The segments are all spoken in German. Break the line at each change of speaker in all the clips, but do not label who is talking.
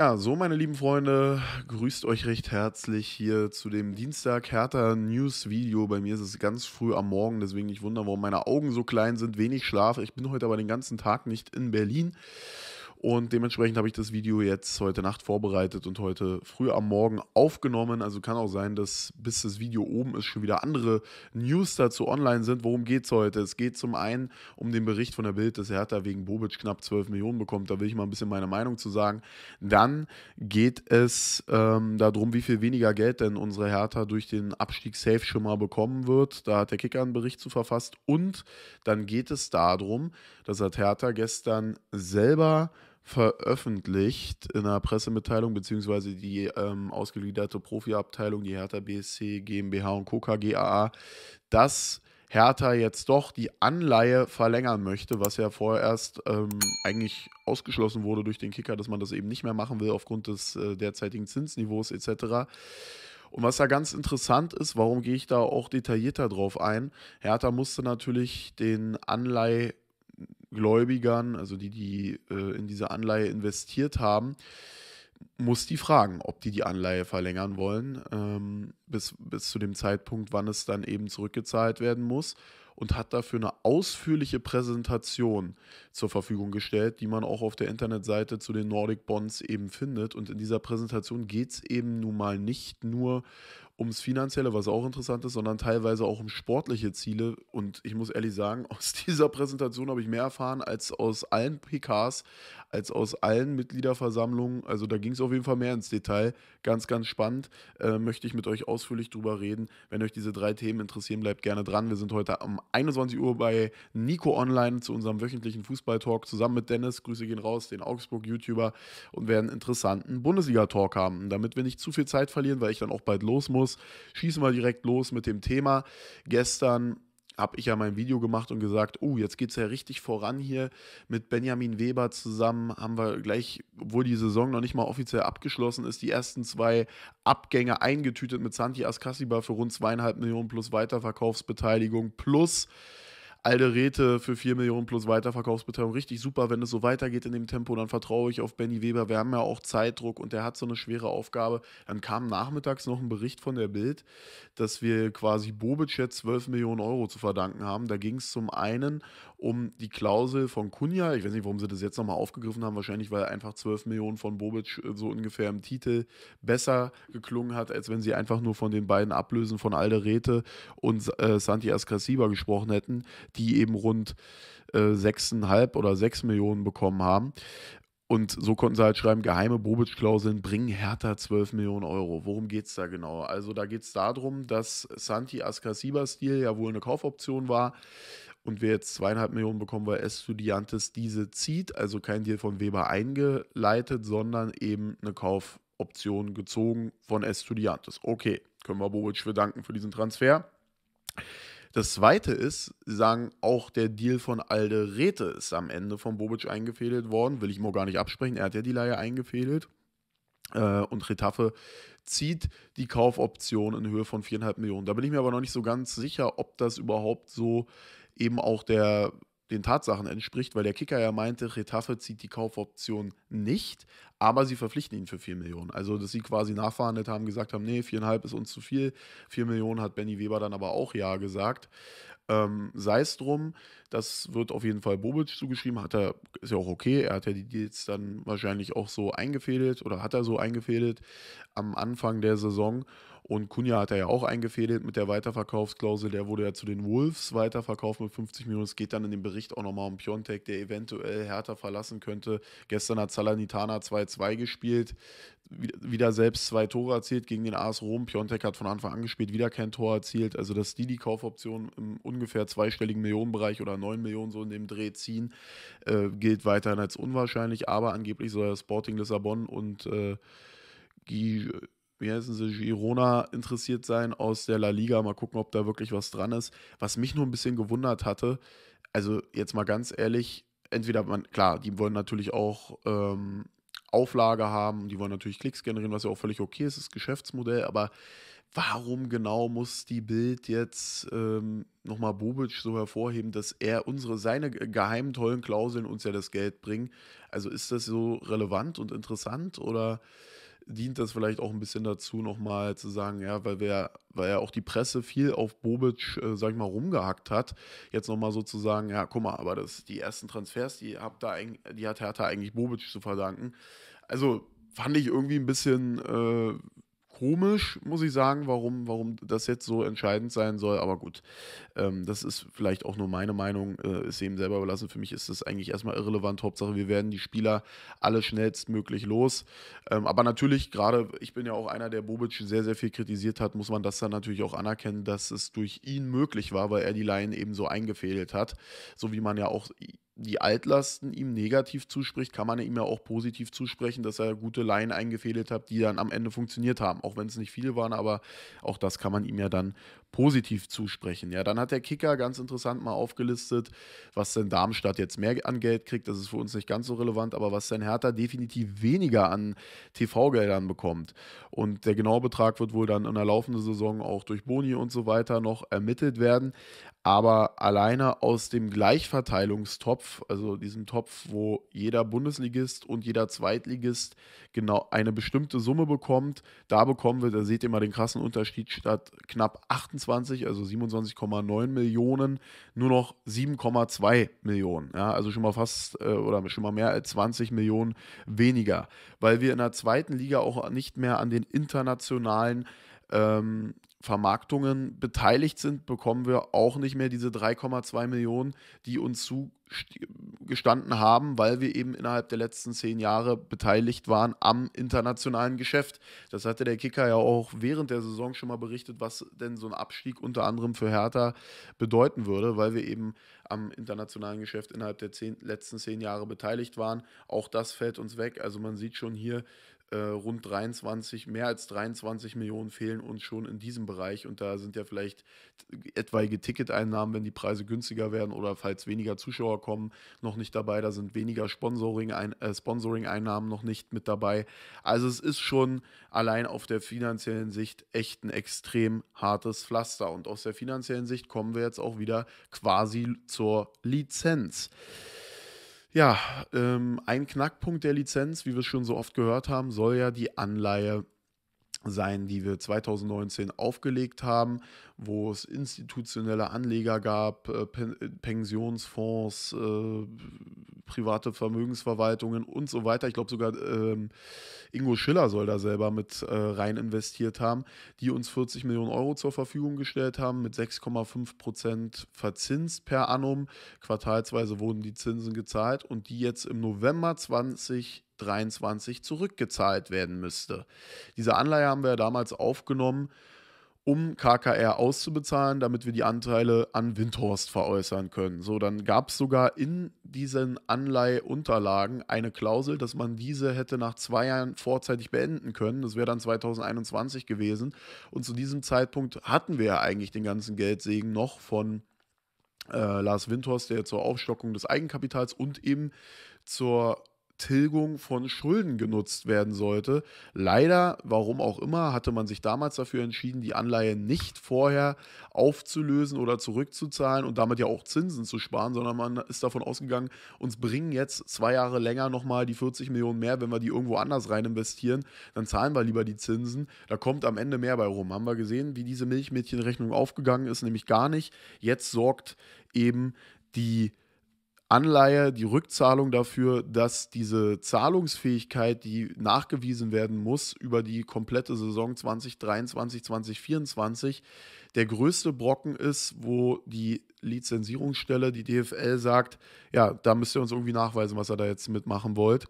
Ja, so meine lieben Freunde, grüßt euch recht herzlich hier zu dem Dienstag Hertha News Video. Bei mir ist es ganz früh am Morgen, deswegen nicht wundern, warum meine Augen so klein sind, wenig Schlaf. Ich bin heute aber den ganzen Tag nicht in Berlin. Und dementsprechend habe ich das Video jetzt heute Nacht vorbereitet und heute früh am Morgen aufgenommen. Also kann auch sein, dass bis das Video oben ist, schon wieder andere News dazu online sind. Worum geht es heute? Es geht zum einen um den Bericht von der Bild, dass Hertha wegen Bobic knapp 12 Millionen bekommt. Da will ich mal ein bisschen meine Meinung zu sagen. Dann geht es ähm, darum, wie viel weniger Geld denn unsere Hertha durch den Abstieg safe schon mal bekommen wird. Da hat der Kicker einen Bericht zu verfasst. Und dann geht es darum, dass hat Hertha gestern selber veröffentlicht in einer Pressemitteilung, beziehungsweise die ähm, ausgegliederte Profiabteilung, die Hertha BSC, GmbH und Co. KGAA, dass Hertha jetzt doch die Anleihe verlängern möchte, was ja vorerst ähm, eigentlich ausgeschlossen wurde durch den Kicker, dass man das eben nicht mehr machen will aufgrund des äh, derzeitigen Zinsniveaus etc. Und was da ganz interessant ist, warum gehe ich da auch detaillierter drauf ein? Hertha musste natürlich den Anleih Gläubigern, also die, die äh, in diese Anleihe investiert haben, muss die fragen, ob die die Anleihe verlängern wollen, ähm, bis, bis zu dem Zeitpunkt, wann es dann eben zurückgezahlt werden muss und hat dafür eine ausführliche Präsentation zur Verfügung gestellt, die man auch auf der Internetseite zu den Nordic Bonds eben findet. Und in dieser Präsentation geht es eben nun mal nicht nur ums Finanzielle, was auch interessant ist, sondern teilweise auch um sportliche Ziele. Und ich muss ehrlich sagen, aus dieser Präsentation habe ich mehr erfahren als aus allen PKs, als aus allen Mitgliederversammlungen. Also da ging es auf jeden Fall mehr ins Detail. Ganz, ganz spannend. Äh, möchte ich mit euch ausführlich drüber reden. Wenn euch diese drei Themen interessieren, bleibt gerne dran. Wir sind heute um 21 Uhr bei Nico Online zu unserem wöchentlichen Fußballtalk zusammen mit Dennis. Grüße gehen raus, den Augsburg-YouTuber und werden einen interessanten Bundesliga-Talk haben, damit wir nicht zu viel Zeit verlieren, weil ich dann auch bald los muss Videos. Schießen wir direkt los mit dem Thema. Gestern habe ich ja mein Video gemacht und gesagt, oh, jetzt geht es ja richtig voran hier mit Benjamin Weber zusammen. Haben wir gleich, obwohl die Saison noch nicht mal offiziell abgeschlossen ist, die ersten zwei Abgänge eingetütet mit Santi Ascasiba für rund zweieinhalb Millionen plus Weiterverkaufsbeteiligung plus Alderete für 4 Millionen plus Weiterverkaufsbeteiligung richtig super. Wenn es so weitergeht in dem Tempo, dann vertraue ich auf Benny Weber. Wir haben ja auch Zeitdruck und der hat so eine schwere Aufgabe. Dann kam nachmittags noch ein Bericht von der Bild, dass wir quasi Bobic jetzt 12 Millionen Euro zu verdanken haben. Da ging es zum einen um die Klausel von Kunja. Ich weiß nicht, warum sie das jetzt nochmal aufgegriffen haben. Wahrscheinlich, weil einfach 12 Millionen von Bobic äh, so ungefähr im Titel besser geklungen hat, als wenn sie einfach nur von den beiden Ablösen von Alderete und äh, Santi Ascasiba gesprochen hätten die eben rund 6,5 äh, oder 6 Millionen bekommen haben. Und so konnten sie halt schreiben, geheime Bobic-Klauseln bringen Hertha 12 Millionen Euro. Worum geht es da genau? Also da geht es darum, dass Santi Ascasiba-Stil ja wohl eine Kaufoption war und wir jetzt zweieinhalb Millionen bekommen, weil Estudiantes diese zieht. Also kein Deal von Weber eingeleitet, sondern eben eine Kaufoption gezogen von Estudiantes. Okay, können wir Bobic für danken für diesen Transfer. Das zweite ist, sagen, auch der Deal von Alde Rete ist am Ende von Bobic eingefädelt worden. Will ich ihm auch gar nicht absprechen. Er hat ja die Leihe eingefädelt. Äh, und Retafe zieht die Kaufoption in Höhe von 4,5 Millionen. Da bin ich mir aber noch nicht so ganz sicher, ob das überhaupt so eben auch der den Tatsachen entspricht, weil der Kicker ja meinte, Retafe zieht die Kaufoption nicht, aber sie verpflichten ihn für 4 Millionen. Also, dass sie quasi nachverhandelt haben, gesagt haben, nee, viereinhalb ist uns zu viel, 4 Millionen hat Benny Weber dann aber auch Ja gesagt. Ähm, Sei es drum, das wird auf jeden Fall Bobic zugeschrieben, hat er, ist ja auch okay, er hat ja die Deals dann wahrscheinlich auch so eingefädelt oder hat er so eingefädelt am Anfang der Saison und Kunja hat er ja auch eingefädelt mit der Weiterverkaufsklausel. Der wurde ja zu den Wolves weiterverkauft mit 50 Millionen. Es geht dann in dem Bericht auch nochmal um Piontek, der eventuell Hertha verlassen könnte. Gestern hat Salernitana 2-2 gespielt, wieder selbst zwei Tore erzielt gegen den AS Rom. Piontek hat von Anfang an gespielt, wieder kein Tor erzielt. Also, dass die die Kaufoption im ungefähr zweistelligen Millionenbereich oder 9 Millionen so in dem Dreh ziehen, äh, gilt weiterhin als unwahrscheinlich. Aber angeblich soll ja Sporting Lissabon und äh, Guy wie heißen sie, Girona interessiert sein aus der La Liga. Mal gucken, ob da wirklich was dran ist. Was mich nur ein bisschen gewundert hatte, also jetzt mal ganz ehrlich, entweder man, klar, die wollen natürlich auch ähm, Auflage haben, die wollen natürlich Klicks generieren, was ja auch völlig okay ist, das Geschäftsmodell, aber warum genau muss die Bild jetzt ähm, nochmal Bobic so hervorheben, dass er unsere, seine geheimen tollen Klauseln uns ja das Geld bringen? Also ist das so relevant und interessant oder dient das vielleicht auch ein bisschen dazu, nochmal zu sagen, ja, weil wir, weil ja auch die Presse viel auf Bobic, äh, sag ich mal, rumgehackt hat, jetzt nochmal so zu sagen, ja, guck mal, aber das, die ersten Transfers, die, habt da, die hat Hertha eigentlich Bobic zu verdanken. Also fand ich irgendwie ein bisschen, äh, komisch, muss ich sagen, warum, warum das jetzt so entscheidend sein soll. Aber gut, ähm, das ist vielleicht auch nur meine Meinung, äh, ist eben selber überlassen. Für mich ist das eigentlich erstmal irrelevant. Hauptsache, wir werden die Spieler alle schnellstmöglich los. Ähm, aber natürlich, gerade ich bin ja auch einer, der Bobic sehr, sehr viel kritisiert hat, muss man das dann natürlich auch anerkennen, dass es durch ihn möglich war, weil er die Laien eben so eingefädelt hat. So wie man ja auch die Altlasten ihm negativ zuspricht, kann man ihm ja auch positiv zusprechen, dass er gute Laien eingefädelt hat, die dann am Ende funktioniert haben. Auch wenn es nicht viele waren, aber auch das kann man ihm ja dann positiv zusprechen. Ja, dann hat der Kicker ganz interessant mal aufgelistet, was denn Darmstadt jetzt mehr an Geld kriegt. Das ist für uns nicht ganz so relevant, aber was denn Hertha definitiv weniger an TV-Geldern bekommt. Und der genaue Betrag wird wohl dann in der laufenden Saison auch durch Boni und so weiter noch ermittelt werden. Aber alleine aus dem Gleichverteilungstopf, also diesem Topf, wo jeder Bundesligist und jeder Zweitligist genau eine bestimmte Summe bekommt, da bekommen wir, da seht ihr mal den krassen Unterschied, statt knapp 28, also 27,9 Millionen, nur noch 7,2 Millionen. Ja, also schon mal fast äh, oder schon mal mehr als 20 Millionen weniger, weil wir in der zweiten Liga auch nicht mehr an den internationalen ähm, Vermarktungen beteiligt sind, bekommen wir auch nicht mehr diese 3,2 Millionen, die uns zugestanden haben, weil wir eben innerhalb der letzten zehn Jahre beteiligt waren am internationalen Geschäft. Das hatte der Kicker ja auch während der Saison schon mal berichtet, was denn so ein Abstieg unter anderem für Hertha bedeuten würde, weil wir eben am internationalen Geschäft innerhalb der zehn, letzten zehn Jahre beteiligt waren. Auch das fällt uns weg. Also man sieht schon hier, äh, rund 23, mehr als 23 Millionen fehlen uns schon in diesem Bereich und da sind ja vielleicht etwaige Ticketeinnahmen, wenn die Preise günstiger werden oder falls weniger Zuschauer kommen, noch nicht dabei. Da sind weniger äh, Sponsoring-Einnahmen äh, Sponsoring noch nicht mit dabei. Also es ist schon allein auf der finanziellen Sicht echt ein extrem hartes Pflaster und aus der finanziellen Sicht kommen wir jetzt auch wieder quasi zur Lizenz. Ja, ähm, ein Knackpunkt der Lizenz, wie wir es schon so oft gehört haben, soll ja die Anleihe sein, die wir 2019 aufgelegt haben, wo es institutionelle Anleger gab, äh, Pensionsfonds, äh, private Vermögensverwaltungen und so weiter. Ich glaube sogar ähm, Ingo Schiller soll da selber mit äh, rein investiert haben, die uns 40 Millionen Euro zur Verfügung gestellt haben mit 6,5 Prozent Verzins per annum. Quartalsweise wurden die Zinsen gezahlt und die jetzt im November 20 23 zurückgezahlt werden müsste. Diese Anleihe haben wir ja damals aufgenommen um KKR auszubezahlen, damit wir die Anteile an Windhorst veräußern können. So, dann gab es sogar in diesen Anleihunterlagen eine Klausel, dass man diese hätte nach zwei Jahren vorzeitig beenden können. Das wäre dann 2021 gewesen. Und zu diesem Zeitpunkt hatten wir ja eigentlich den ganzen Geldsegen noch von äh, Lars Windhorst, der zur Aufstockung des Eigenkapitals und eben zur Tilgung von Schulden genutzt werden sollte. Leider, warum auch immer, hatte man sich damals dafür entschieden, die Anleihe nicht vorher aufzulösen oder zurückzuzahlen und damit ja auch Zinsen zu sparen, sondern man ist davon ausgegangen, uns bringen jetzt zwei Jahre länger nochmal die 40 Millionen mehr, wenn wir die irgendwo anders rein investieren, dann zahlen wir lieber die Zinsen. Da kommt am Ende mehr bei rum. Haben wir gesehen, wie diese Milchmädchenrechnung aufgegangen ist, nämlich gar nicht. Jetzt sorgt eben die Anleihe, die Rückzahlung dafür, dass diese Zahlungsfähigkeit, die nachgewiesen werden muss über die komplette Saison 2023, 2024, der größte Brocken ist, wo die Lizenzierungsstelle, die DFL sagt, ja, da müsst ihr uns irgendwie nachweisen, was ihr da jetzt mitmachen wollt.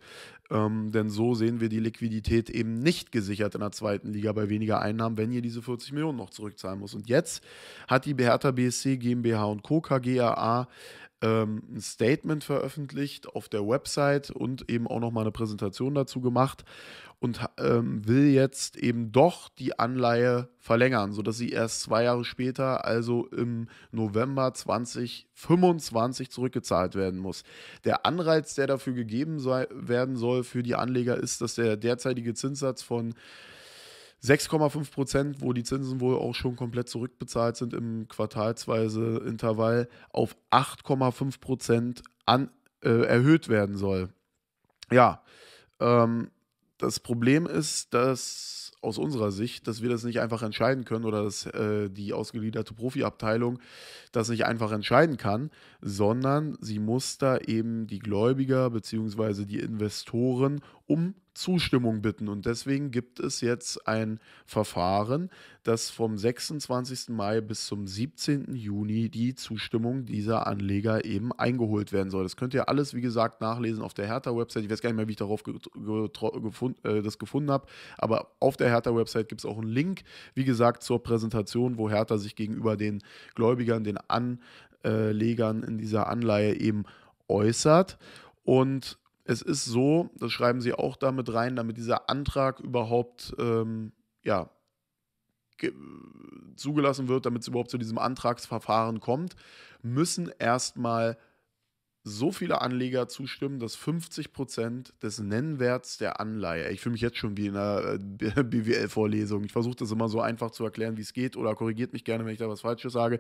Ähm, denn so sehen wir die Liquidität eben nicht gesichert in der zweiten Liga bei weniger Einnahmen, wenn ihr diese 40 Millionen noch zurückzahlen müsst. Und jetzt hat die Behertha BSC GmbH und Co. KGAA ähm, ein Statement veröffentlicht auf der Website und eben auch nochmal eine Präsentation dazu gemacht und ähm, will jetzt eben doch die Anleihe verlängern, sodass sie erst zwei Jahre später, also im November 2025, zurückgezahlt werden muss. Der Anreiz, der dafür gegeben sei, werden soll für die Anleger, ist, dass der derzeitige Zinssatz von 6,5 Prozent, wo die Zinsen wohl auch schon komplett zurückbezahlt sind im quartalsweise Intervall, auf 8,5 Prozent an, äh, erhöht werden soll. Ja, ähm, das Problem ist, dass aus unserer Sicht, dass wir das nicht einfach entscheiden können oder dass äh, die ausgegliederte Profiabteilung das nicht einfach entscheiden kann, sondern sie muss da eben die Gläubiger bzw. die Investoren um Zustimmung bitten. Und deswegen gibt es jetzt ein Verfahren, das vom 26. Mai bis zum 17. Juni die Zustimmung dieser Anleger eben eingeholt werden soll. Das könnt ihr alles, wie gesagt, nachlesen auf der Hertha-Website. Ich weiß gar nicht mehr, wie ich darauf gefund äh, das gefunden habe, aber auf der Hertha-Website gibt es auch einen Link, wie gesagt, zur Präsentation, wo Hertha sich gegenüber den Gläubigern, den Anlegern in dieser Anleihe eben äußert. Und es ist so, das schreiben sie auch damit rein, damit dieser Antrag überhaupt ähm, ja, zugelassen wird, damit es überhaupt zu diesem Antragsverfahren kommt, müssen erstmal so viele Anleger zustimmen, dass 50% des Nennwerts der Anleihe, ich fühle mich jetzt schon wie in einer äh, BWL-Vorlesung, ich versuche das immer so einfach zu erklären, wie es geht oder korrigiert mich gerne, wenn ich da was Falsches sage.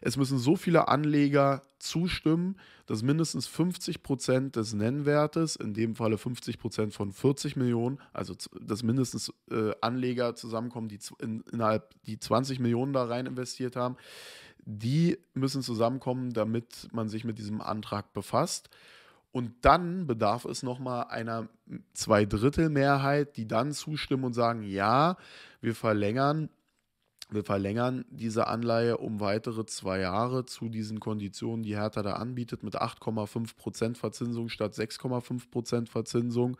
Es müssen so viele Anleger zustimmen, dass mindestens 50% des Nennwertes, in dem Falle 50% von 40 Millionen, also dass mindestens äh, Anleger zusammenkommen, die innerhalb die 20 Millionen da rein investiert haben, die müssen zusammenkommen, damit man sich mit diesem Antrag befasst. Und dann bedarf es nochmal einer Zweidrittelmehrheit, die dann zustimmen und sagen, ja, wir verlängern, wir verlängern diese Anleihe um weitere zwei Jahre zu diesen Konditionen, die Hertha da anbietet, mit 8,5% Verzinsung statt 6,5% Verzinsung.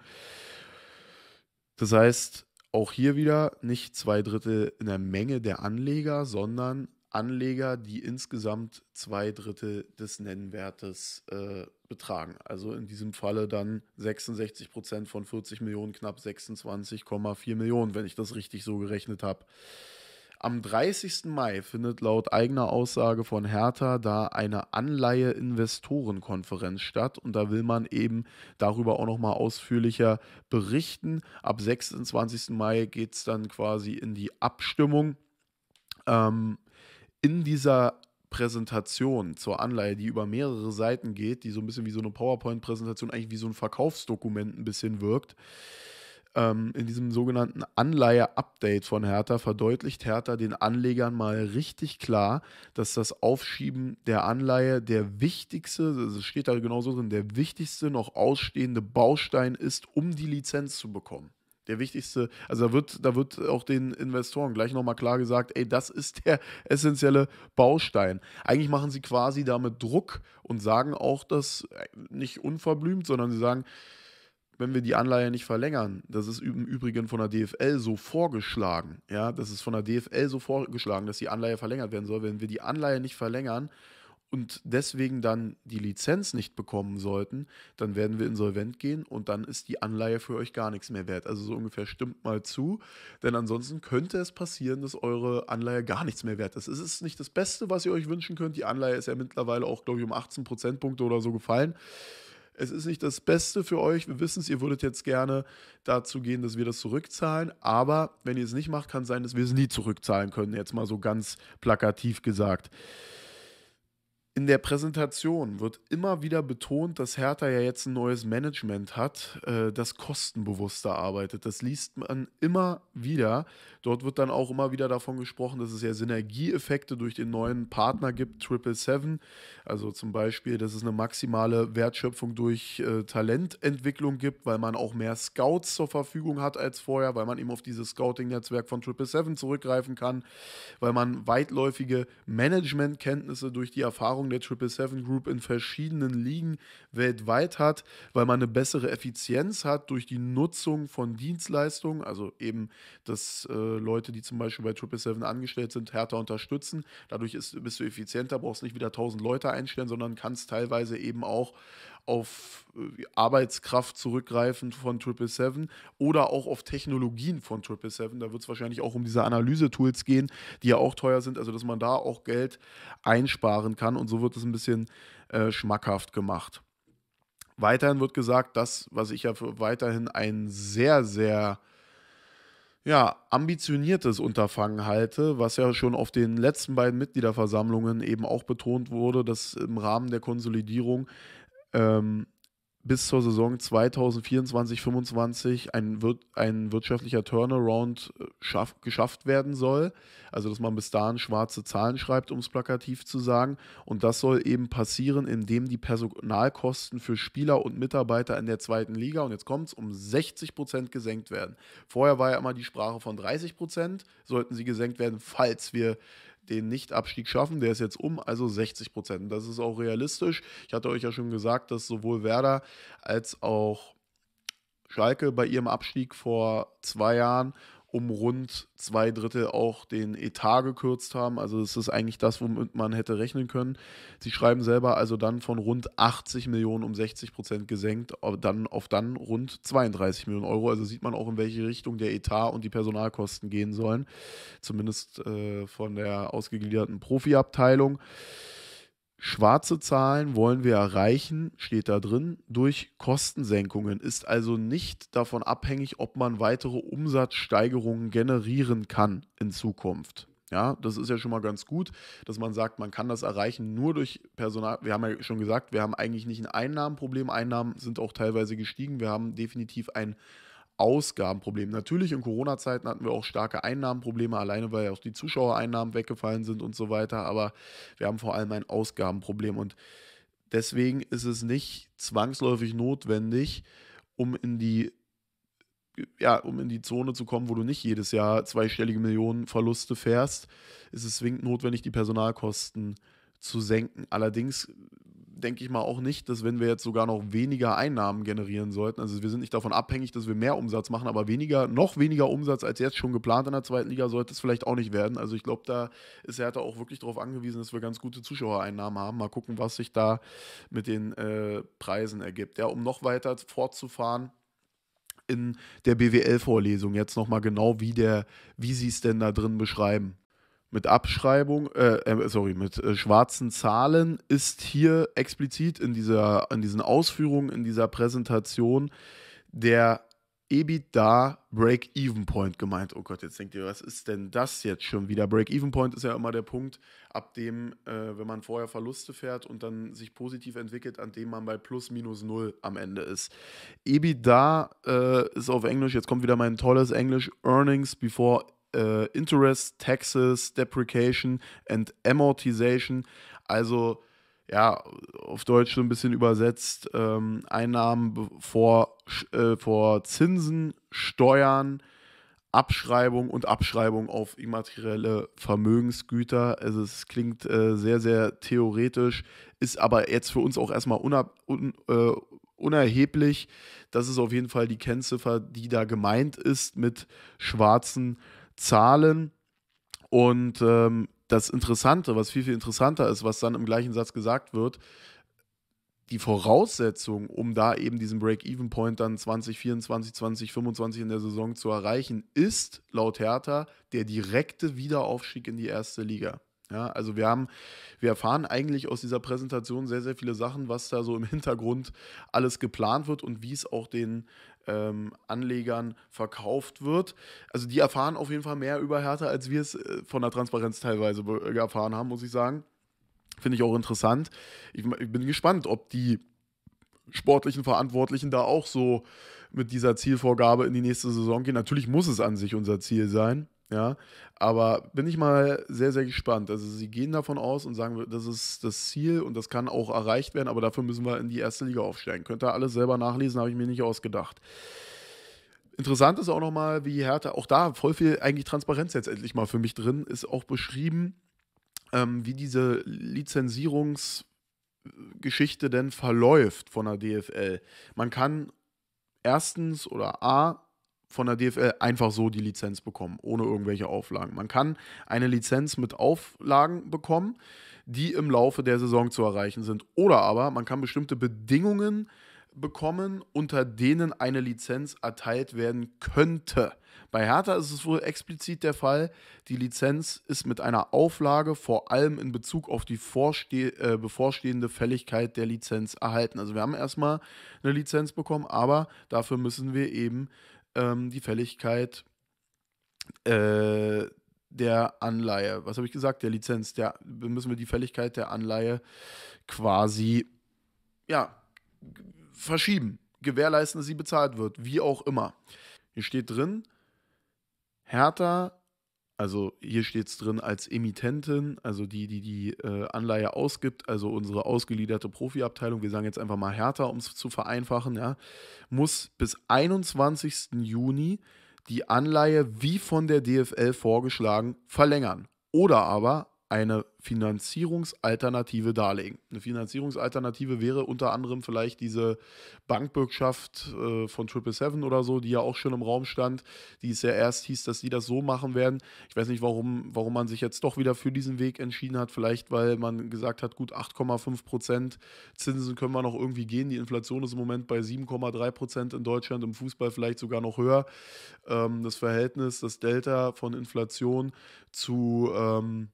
Das heißt, auch hier wieder nicht zwei Drittel in der Menge der Anleger, sondern Anleger, die insgesamt zwei Drittel des Nennwertes äh, betragen. Also in diesem Falle dann 66 Prozent von 40 Millionen, knapp 26,4 Millionen, wenn ich das richtig so gerechnet habe. Am 30. Mai findet laut eigener Aussage von Hertha da eine Anleihe-Investorenkonferenz statt und da will man eben darüber auch nochmal ausführlicher berichten. Ab 26. Mai geht es dann quasi in die Abstimmung. Ähm, in dieser Präsentation zur Anleihe, die über mehrere Seiten geht, die so ein bisschen wie so eine PowerPoint-Präsentation, eigentlich wie so ein Verkaufsdokument ein bisschen wirkt, ähm, in diesem sogenannten Anleihe-Update von Hertha verdeutlicht Hertha den Anlegern mal richtig klar, dass das Aufschieben der Anleihe der wichtigste, also es steht da genauso drin, der wichtigste noch ausstehende Baustein ist, um die Lizenz zu bekommen der wichtigste, also da wird, da wird auch den Investoren gleich nochmal klar gesagt, ey, das ist der essentielle Baustein. Eigentlich machen sie quasi damit Druck und sagen auch das äh, nicht unverblümt, sondern sie sagen, wenn wir die Anleihe nicht verlängern, das ist im Übrigen von der DFL so vorgeschlagen, ja, das ist von der DFL so vorgeschlagen, dass die Anleihe verlängert werden soll. Wenn wir die Anleihe nicht verlängern, und deswegen dann die Lizenz nicht bekommen sollten, dann werden wir insolvent gehen und dann ist die Anleihe für euch gar nichts mehr wert. Also so ungefähr stimmt mal zu, denn ansonsten könnte es passieren, dass eure Anleihe gar nichts mehr wert ist. Es ist nicht das Beste, was ihr euch wünschen könnt. Die Anleihe ist ja mittlerweile auch, glaube ich, um 18 Prozentpunkte oder so gefallen. Es ist nicht das Beste für euch. Wir wissen es, ihr würdet jetzt gerne dazu gehen, dass wir das zurückzahlen. Aber wenn ihr es nicht macht, kann es sein, dass wir es nie zurückzahlen können. Jetzt mal so ganz plakativ gesagt in der Präsentation wird immer wieder betont, dass Hertha ja jetzt ein neues Management hat, äh, das kostenbewusster arbeitet. Das liest man immer wieder. Dort wird dann auch immer wieder davon gesprochen, dass es ja Synergieeffekte durch den neuen Partner gibt, Triple Seven. Also zum Beispiel, dass es eine maximale Wertschöpfung durch äh, Talententwicklung gibt, weil man auch mehr Scouts zur Verfügung hat als vorher, weil man eben auf dieses Scouting-Netzwerk von Triple Seven zurückgreifen kann, weil man weitläufige Managementkenntnisse durch die Erfahrung Erfahrung der 777 Group in verschiedenen Ligen weltweit hat, weil man eine bessere Effizienz hat durch die Nutzung von Dienstleistungen, also eben, dass äh, Leute, die zum Beispiel bei 777 angestellt sind, härter unterstützen. Dadurch ist, bist du effizienter, brauchst nicht wieder 1000 Leute einstellen, sondern kannst teilweise eben auch auf äh, Arbeitskraft zurückgreifend von 777 oder auch auf Technologien von 777. Da wird es wahrscheinlich auch um diese Analyse-Tools gehen, die ja auch teuer sind, also dass man da auch Geld einsparen kann und so wird es ein bisschen äh, schmackhaft gemacht. Weiterhin wird gesagt, dass, was ich ja für weiterhin ein sehr, sehr ja, ambitioniertes Unterfangen halte, was ja schon auf den letzten beiden Mitgliederversammlungen eben auch betont wurde, dass im Rahmen der Konsolidierung ähm, bis zur Saison 2024-25 ein, wir ein wirtschaftlicher Turnaround äh, schaff, geschafft werden soll. Also, dass man bis dahin schwarze Zahlen schreibt, um es plakativ zu sagen. Und das soll eben passieren, indem die Personalkosten für Spieler und Mitarbeiter in der zweiten Liga, und jetzt kommt es, um 60 Prozent gesenkt werden. Vorher war ja immer die Sprache von 30 Prozent, sollten sie gesenkt werden, falls wir den Nicht-Abstieg schaffen. Der ist jetzt um, also 60 Prozent. Das ist auch realistisch. Ich hatte euch ja schon gesagt, dass sowohl Werder als auch Schalke bei ihrem Abstieg vor zwei Jahren um rund zwei Drittel auch den Etat gekürzt haben. Also es ist eigentlich das, womit man hätte rechnen können. Sie schreiben selber also dann von rund 80 Millionen um 60 Prozent gesenkt, dann auf dann rund 32 Millionen Euro. Also sieht man auch, in welche Richtung der Etat und die Personalkosten gehen sollen. Zumindest äh, von der ausgegliederten Profiabteilung. abteilung Schwarze Zahlen wollen wir erreichen, steht da drin, durch Kostensenkungen. Ist also nicht davon abhängig, ob man weitere Umsatzsteigerungen generieren kann in Zukunft. Ja, das ist ja schon mal ganz gut, dass man sagt, man kann das erreichen nur durch Personal. Wir haben ja schon gesagt, wir haben eigentlich nicht ein Einnahmenproblem. Einnahmen sind auch teilweise gestiegen. Wir haben definitiv ein Ausgabenproblem. Natürlich in Corona-Zeiten hatten wir auch starke Einnahmenprobleme, alleine weil ja auch die Zuschauereinnahmen weggefallen sind und so weiter, aber wir haben vor allem ein Ausgabenproblem und deswegen ist es nicht zwangsläufig notwendig, um in die ja, um in die Zone zu kommen, wo du nicht jedes Jahr zweistellige Millionenverluste fährst, ist es zwingend notwendig, die Personalkosten zu senken. Allerdings denke ich mal auch nicht, dass wenn wir jetzt sogar noch weniger Einnahmen generieren sollten, also wir sind nicht davon abhängig, dass wir mehr Umsatz machen, aber weniger, noch weniger Umsatz als jetzt schon geplant in der zweiten Liga sollte es vielleicht auch nicht werden. Also ich glaube, da ist Hertha auch wirklich darauf angewiesen, dass wir ganz gute Zuschauereinnahmen haben. Mal gucken, was sich da mit den äh, Preisen ergibt. Ja, um noch weiter fortzufahren in der BWL-Vorlesung jetzt nochmal genau, wie, wie sie es denn da drin beschreiben mit Abschreibung, äh, äh, sorry, mit äh, schwarzen Zahlen ist hier explizit in, dieser, in diesen Ausführungen, in dieser Präsentation der EBITDA Break-Even Point gemeint. Oh Gott, jetzt denkt ihr, was ist denn das jetzt schon wieder? Break-Even Point ist ja immer der Punkt, ab dem, äh, wenn man vorher Verluste fährt und dann sich positiv entwickelt, an dem man bei plus minus null am Ende ist. EBITDA äh, ist auf Englisch, jetzt kommt wieder mein tolles Englisch, Earnings Before äh, Interest, Taxes, Deprecation and Amortization. Also ja, auf Deutsch so ein bisschen übersetzt, ähm, Einnahmen vor, äh, vor Zinsen, Steuern, Abschreibung und Abschreibung auf immaterielle Vermögensgüter. Also es klingt äh, sehr, sehr theoretisch, ist aber jetzt für uns auch erstmal unab, un, äh, unerheblich. Das ist auf jeden Fall die Kennziffer, die da gemeint ist mit schwarzen äh, Zahlen. Und ähm, das Interessante, was viel, viel interessanter ist, was dann im gleichen Satz gesagt wird, die Voraussetzung, um da eben diesen Break-Even-Point dann 2024, 2025 in der Saison zu erreichen, ist laut Hertha der direkte Wiederaufstieg in die erste Liga. Ja, also wir haben, wir erfahren eigentlich aus dieser Präsentation sehr, sehr viele Sachen, was da so im Hintergrund alles geplant wird und wie es auch den ähm, Anlegern verkauft wird. Also die erfahren auf jeden Fall mehr über Hertha, als wir es äh, von der Transparenz teilweise äh, erfahren haben, muss ich sagen. Finde ich auch interessant. Ich, ich bin gespannt, ob die sportlichen Verantwortlichen da auch so mit dieser Zielvorgabe in die nächste Saison gehen. Natürlich muss es an sich unser Ziel sein. Ja, aber bin ich mal sehr, sehr gespannt. Also, sie gehen davon aus und sagen, das ist das Ziel und das kann auch erreicht werden, aber dafür müssen wir in die erste Liga aufsteigen. Könnt ihr alles selber nachlesen, habe ich mir nicht ausgedacht. Interessant ist auch nochmal, wie Hertha, auch da voll viel eigentlich Transparenz jetzt endlich mal für mich drin, ist auch beschrieben, ähm, wie diese Lizenzierungsgeschichte denn verläuft von der DFL. Man kann erstens oder A, von der DFL einfach so die Lizenz bekommen, ohne irgendwelche Auflagen. Man kann eine Lizenz mit Auflagen bekommen, die im Laufe der Saison zu erreichen sind. Oder aber man kann bestimmte Bedingungen bekommen, unter denen eine Lizenz erteilt werden könnte. Bei Hertha ist es wohl explizit der Fall, die Lizenz ist mit einer Auflage vor allem in Bezug auf die äh, bevorstehende Fälligkeit der Lizenz erhalten. Also wir haben erstmal eine Lizenz bekommen, aber dafür müssen wir eben äh, ähm, die Fälligkeit äh, der Anleihe, was habe ich gesagt, der Lizenz, der müssen wir die Fälligkeit der Anleihe quasi ja, verschieben, gewährleisten, dass sie bezahlt wird, wie auch immer. Hier steht drin, Hertha also hier steht es drin als Emittentin, also die, die die äh, Anleihe ausgibt, also unsere ausgelieferte Profiabteilung, wir sagen jetzt einfach mal härter, um es zu vereinfachen, ja, muss bis 21. Juni die Anleihe wie von der DFL vorgeschlagen verlängern. Oder aber eine Finanzierungsalternative darlegen. Eine Finanzierungsalternative wäre unter anderem vielleicht diese Bankbürgschaft äh, von 777 oder so, die ja auch schon im Raum stand, die es ja erst hieß, dass sie das so machen werden. Ich weiß nicht, warum, warum man sich jetzt doch wieder für diesen Weg entschieden hat. Vielleicht, weil man gesagt hat, gut, 8,5 Prozent Zinsen können wir noch irgendwie gehen. Die Inflation ist im Moment bei 7,3 Prozent in Deutschland, im Fußball vielleicht sogar noch höher. Ähm, das Verhältnis, das Delta von Inflation zu... Ähm,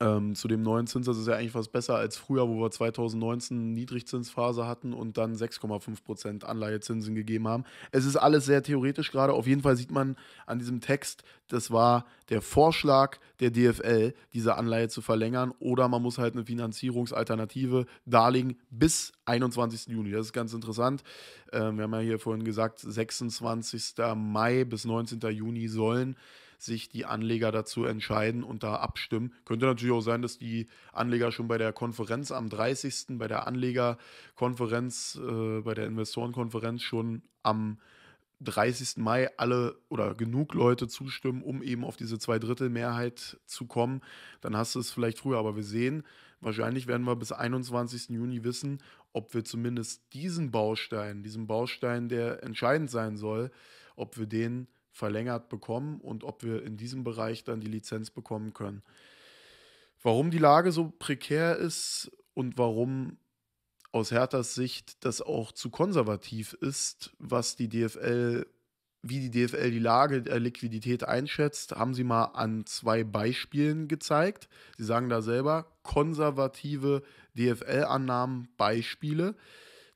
ähm, zu dem neuen Zins. Das ist ja eigentlich was besser als früher, wo wir 2019 Niedrigzinsphase hatten und dann 6,5% Anleihezinsen gegeben haben. Es ist alles sehr theoretisch gerade. Auf jeden Fall sieht man an diesem Text, das war der Vorschlag der DFL, diese Anleihe zu verlängern. Oder man muss halt eine Finanzierungsalternative darlegen bis 21. Juni. Das ist ganz interessant. Ähm, wir haben ja hier vorhin gesagt, 26. Mai bis 19. Juni sollen sich die Anleger dazu entscheiden und da abstimmen. Könnte natürlich auch sein, dass die Anleger schon bei der Konferenz am 30., bei der Anlegerkonferenz, äh, bei der Investorenkonferenz schon am 30. Mai alle oder genug Leute zustimmen, um eben auf diese Zweidrittelmehrheit zu kommen, dann hast du es vielleicht früher. Aber wir sehen, wahrscheinlich werden wir bis 21. Juni wissen, ob wir zumindest diesen Baustein, diesen Baustein, der entscheidend sein soll, ob wir den verlängert bekommen und ob wir in diesem Bereich dann die Lizenz bekommen können. Warum die Lage so prekär ist und warum aus Herthas Sicht das auch zu konservativ ist, was die DFL, wie die DFL die Lage der Liquidität einschätzt, haben sie mal an zwei Beispielen gezeigt. Sie sagen da selber konservative DFL-Annahmen Beispiele.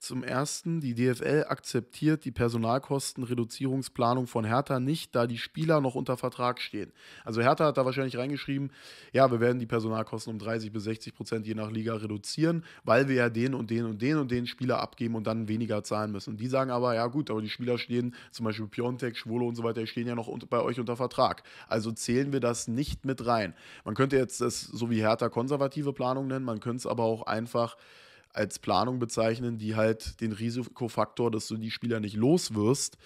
Zum ersten, die DFL akzeptiert die Personalkostenreduzierungsplanung von Hertha nicht, da die Spieler noch unter Vertrag stehen. Also Hertha hat da wahrscheinlich reingeschrieben, ja, wir werden die Personalkosten um 30 bis 60 Prozent je nach Liga reduzieren, weil wir ja den und den und den und den Spieler abgeben und dann weniger zahlen müssen. Und die sagen aber, ja gut, aber die Spieler stehen, zum Beispiel Piontek, Schwolo und so weiter, die stehen ja noch bei euch unter Vertrag. Also zählen wir das nicht mit rein. Man könnte jetzt das so wie Hertha konservative Planung nennen, man könnte es aber auch einfach als Planung bezeichnen, die halt den Risikofaktor, dass du die Spieler nicht los wirst,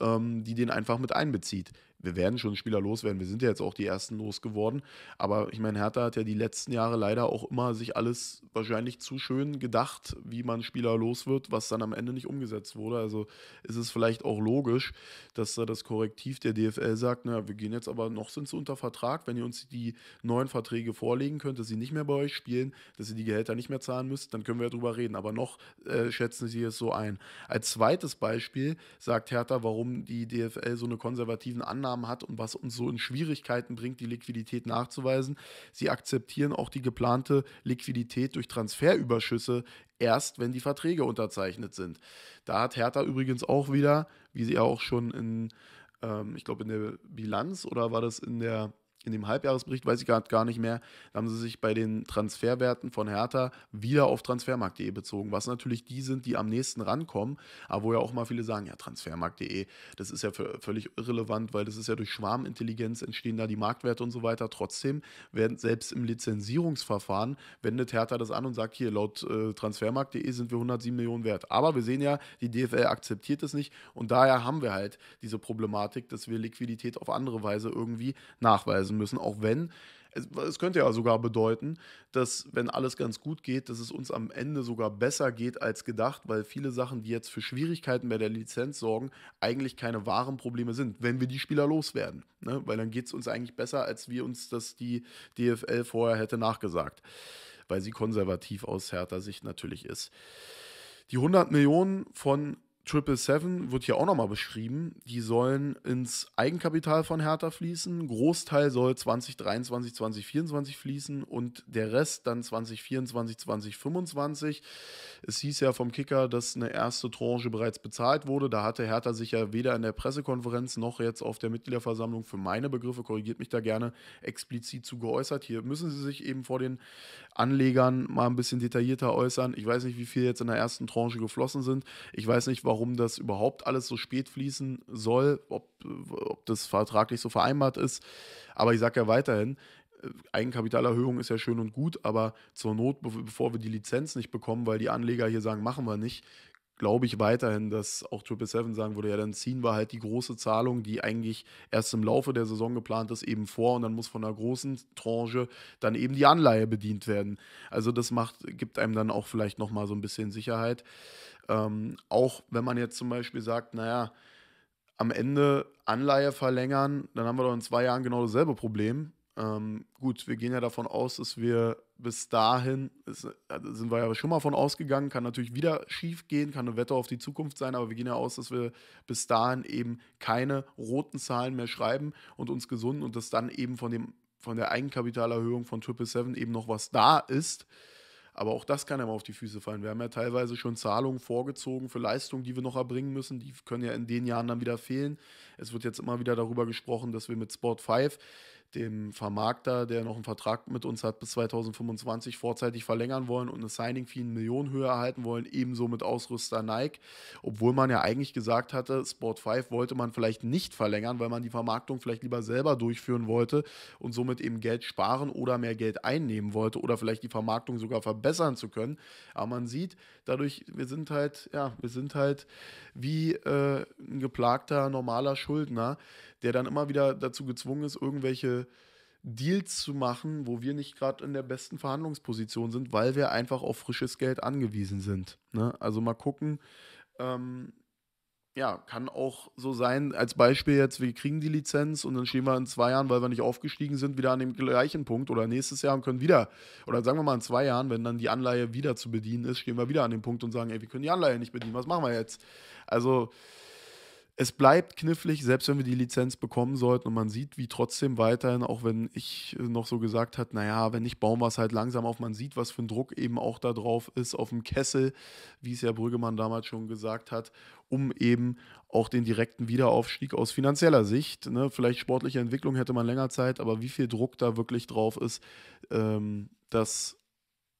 ähm, die den einfach mit einbezieht wir werden schon Spieler loswerden. Wir sind ja jetzt auch die ersten losgeworden. Aber ich meine, Hertha hat ja die letzten Jahre leider auch immer sich alles wahrscheinlich zu schön gedacht, wie man Spieler los wird, was dann am Ende nicht umgesetzt wurde. Also ist es vielleicht auch logisch, dass da das Korrektiv der DFL sagt, naja, wir gehen jetzt aber noch sind sie unter Vertrag, wenn ihr uns die neuen Verträge vorlegen könnt, dass sie nicht mehr bei euch spielen, dass ihr die Gehälter nicht mehr zahlen müsst, dann können wir darüber reden. Aber noch äh, schätzen sie es so ein. Als zweites Beispiel sagt Hertha, warum die DFL so eine konservativen Annahme Einnahmen hat und was uns so in Schwierigkeiten bringt, die Liquidität nachzuweisen. Sie akzeptieren auch die geplante Liquidität durch Transferüberschüsse erst, wenn die Verträge unterzeichnet sind. Da hat Hertha übrigens auch wieder, wie sie ja auch schon in, ähm, ich glaube, in der Bilanz oder war das in der in dem Halbjahresbericht, weiß ich gerade gar nicht mehr, haben sie sich bei den Transferwerten von Hertha wieder auf transfermarkt.de bezogen, was natürlich die sind, die am nächsten rankommen, aber wo ja auch mal viele sagen, ja, transfermarkt.de, das ist ja völlig irrelevant, weil das ist ja durch Schwarmintelligenz entstehen da die Marktwerte und so weiter. Trotzdem werden selbst im Lizenzierungsverfahren wendet Hertha das an und sagt, hier, laut äh, transfermarkt.de sind wir 107 Millionen wert. Aber wir sehen ja, die DFL akzeptiert das nicht und daher haben wir halt diese Problematik, dass wir Liquidität auf andere Weise irgendwie nachweisen nachweisen müssen, auch wenn es, könnte ja sogar bedeuten, dass wenn alles ganz gut geht, dass es uns am Ende sogar besser geht als gedacht, weil viele Sachen, die jetzt für Schwierigkeiten bei der Lizenz sorgen, eigentlich keine wahren Probleme sind, wenn wir die Spieler loswerden. Ne? Weil dann geht es uns eigentlich besser, als wir uns das die DFL vorher hätte nachgesagt, weil sie konservativ aus härter Sicht natürlich ist. Die 100 Millionen von 777 wird hier auch nochmal beschrieben. Die sollen ins Eigenkapital von Hertha fließen. Großteil soll 2023, 2024 fließen und der Rest dann 2024, 2025. Es hieß ja vom Kicker, dass eine erste Tranche bereits bezahlt wurde. Da hatte Hertha sich ja weder in der Pressekonferenz noch jetzt auf der Mitgliederversammlung für meine Begriffe, korrigiert mich da gerne, explizit zu geäußert. Hier müssen sie sich eben vor den Anlegern mal ein bisschen detaillierter äußern. Ich weiß nicht, wie viel jetzt in der ersten Tranche geflossen sind. Ich weiß nicht, warum das überhaupt alles so spät fließen soll, ob, ob das vertraglich so vereinbart ist. Aber ich sage ja weiterhin, äh, Eigenkapitalerhöhung ist ja schön und gut, aber zur Not, bevor wir die Lizenz nicht bekommen, weil die Anleger hier sagen, machen wir nicht, glaube ich weiterhin, dass auch Triple Seven sagen würde, ja, dann ziehen wir halt die große Zahlung, die eigentlich erst im Laufe der Saison geplant ist, eben vor und dann muss von einer großen Tranche dann eben die Anleihe bedient werden. Also das macht, gibt einem dann auch vielleicht nochmal so ein bisschen Sicherheit. Ähm, auch wenn man jetzt zum Beispiel sagt, naja, am Ende Anleihe verlängern, dann haben wir doch in zwei Jahren genau dasselbe Problem, ähm, gut, wir gehen ja davon aus, dass wir bis dahin, ist, also sind wir ja schon mal von ausgegangen, kann natürlich wieder schief gehen, kann eine Wette auf die Zukunft sein, aber wir gehen ja aus, dass wir bis dahin eben keine roten Zahlen mehr schreiben und uns gesunden und dass dann eben von, dem, von der Eigenkapitalerhöhung von 777 eben noch was da ist. Aber auch das kann ja mal auf die Füße fallen. Wir haben ja teilweise schon Zahlungen vorgezogen für Leistungen, die wir noch erbringen müssen. Die können ja in den Jahren dann wieder fehlen. Es wird jetzt immer wieder darüber gesprochen, dass wir mit Sport 5 dem Vermarkter, der noch einen Vertrag mit uns hat bis 2025 vorzeitig verlängern wollen und eine Signing-Fee in Millionenhöhe erhalten wollen, ebenso mit Ausrüster Nike, obwohl man ja eigentlich gesagt hatte, Sport 5 wollte man vielleicht nicht verlängern, weil man die Vermarktung vielleicht lieber selber durchführen wollte und somit eben Geld sparen oder mehr Geld einnehmen wollte oder vielleicht die Vermarktung sogar verbessern zu können. Aber man sieht, dadurch, wir sind halt, ja, wir sind halt wie äh, ein geplagter normaler Schuldner, der dann immer wieder dazu gezwungen ist, irgendwelche Deals zu machen, wo wir nicht gerade in der besten Verhandlungsposition sind, weil wir einfach auf frisches Geld angewiesen sind. Ne? Also mal gucken. Ähm, ja, kann auch so sein, als Beispiel jetzt, wir kriegen die Lizenz und dann stehen wir in zwei Jahren, weil wir nicht aufgestiegen sind, wieder an dem gleichen Punkt oder nächstes Jahr und können wieder, oder sagen wir mal in zwei Jahren, wenn dann die Anleihe wieder zu bedienen ist, stehen wir wieder an dem Punkt und sagen, ey, wir können die Anleihe nicht bedienen, was machen wir jetzt? Also, es bleibt knifflig, selbst wenn wir die Lizenz bekommen sollten und man sieht, wie trotzdem weiterhin, auch wenn ich äh, noch so gesagt habe, naja, wenn nicht, bauen wir es halt langsam auf, man sieht, was für ein Druck eben auch da drauf ist, auf dem Kessel, wie es ja Brüggemann damals schon gesagt hat, um eben auch den direkten Wiederaufstieg aus finanzieller Sicht, ne, vielleicht sportliche Entwicklung hätte man länger Zeit, aber wie viel Druck da wirklich drauf ist, ähm, das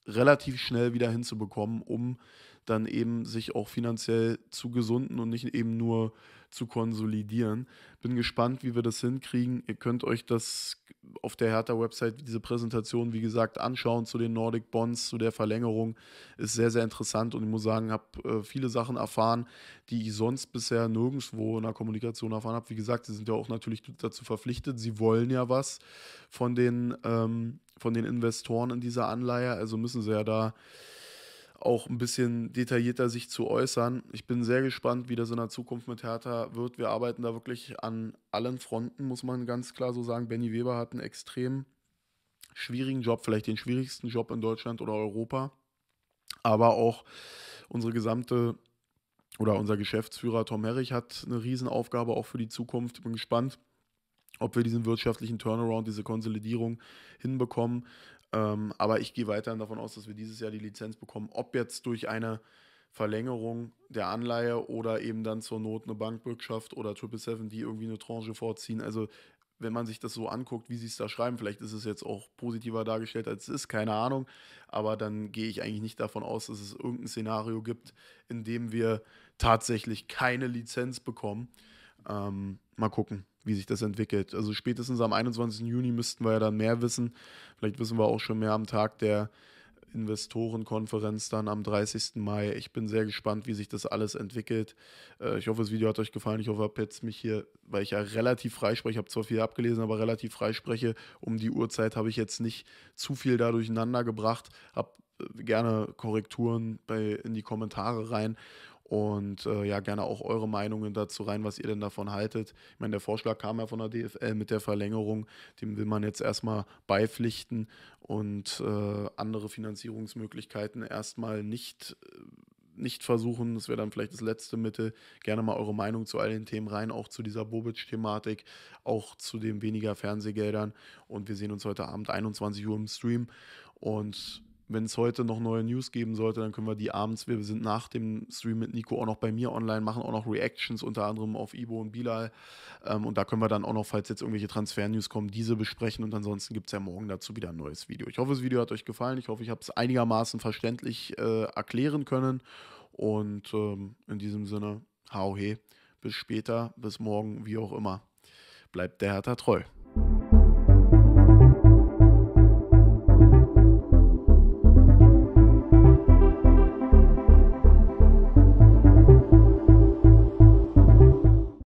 relativ schnell wieder hinzubekommen, um dann eben sich auch finanziell zu gesunden und nicht eben nur zu konsolidieren. Bin gespannt, wie wir das hinkriegen. Ihr könnt euch das auf der Hertha-Website, diese Präsentation, wie gesagt, anschauen zu den Nordic Bonds, zu der Verlängerung. Ist sehr, sehr interessant und ich muss sagen, habe äh, viele Sachen erfahren, die ich sonst bisher nirgendwo in der Kommunikation erfahren habe. Wie gesagt, sie sind ja auch natürlich dazu verpflichtet. Sie wollen ja was von den, ähm, von den Investoren in dieser Anleihe, also müssen sie ja da auch ein bisschen detaillierter sich zu äußern. Ich bin sehr gespannt, wie das in der Zukunft mit Hertha wird. Wir arbeiten da wirklich an allen Fronten, muss man ganz klar so sagen. Benny Weber hat einen extrem schwierigen Job, vielleicht den schwierigsten Job in Deutschland oder Europa. Aber auch unsere gesamte oder unser Geschäftsführer Tom Herrich hat eine Riesenaufgabe auch für die Zukunft. Ich bin gespannt, ob wir diesen wirtschaftlichen Turnaround, diese Konsolidierung hinbekommen. Ähm, aber ich gehe weiterhin davon aus, dass wir dieses Jahr die Lizenz bekommen. Ob jetzt durch eine Verlängerung der Anleihe oder eben dann zur Not eine Bankbürgschaft oder 777, die irgendwie eine Tranche vorziehen. Also wenn man sich das so anguckt, wie sie es da schreiben, vielleicht ist es jetzt auch positiver dargestellt, als es ist, keine Ahnung. Aber dann gehe ich eigentlich nicht davon aus, dass es irgendein Szenario gibt, in dem wir tatsächlich keine Lizenz bekommen. Ähm, mal gucken wie sich das entwickelt. Also spätestens am 21. Juni müssten wir ja dann mehr wissen. Vielleicht wissen wir auch schon mehr am Tag der Investorenkonferenz dann am 30. Mai. Ich bin sehr gespannt, wie sich das alles entwickelt. Äh, ich hoffe, das Video hat euch gefallen. Ich hoffe, ich habe jetzt mich hier, weil ich ja relativ freispreche, habe zwar viel abgelesen, aber relativ freispreche, um die Uhrzeit habe ich jetzt nicht zu viel da durcheinander gebracht. Habe äh, gerne Korrekturen bei, in die Kommentare rein und äh, ja, gerne auch eure Meinungen dazu rein, was ihr denn davon haltet. Ich meine, der Vorschlag kam ja von der DFL mit der Verlängerung. Dem will man jetzt erstmal beipflichten und äh, andere Finanzierungsmöglichkeiten erstmal nicht. Äh, nicht versuchen. Das wäre dann vielleicht das letzte Mittel. Gerne mal eure Meinung zu all den Themen rein, auch zu dieser Bobic-Thematik, auch zu den weniger Fernsehgeldern. Und wir sehen uns heute Abend 21 Uhr im Stream. Und wenn es heute noch neue News geben sollte, dann können wir die abends, wir sind nach dem Stream mit Nico auch noch bei mir online, machen auch noch Reactions unter anderem auf Ibo und Bilal. Ähm, und da können wir dann auch noch, falls jetzt irgendwelche Transfer-News kommen, diese besprechen. Und ansonsten gibt es ja morgen dazu wieder ein neues Video. Ich hoffe, das Video hat euch gefallen. Ich hoffe, ich habe es einigermaßen verständlich äh, erklären können. Und ähm, in diesem Sinne, hau he, bis später, bis morgen, wie auch immer. Bleibt der Hertha treu.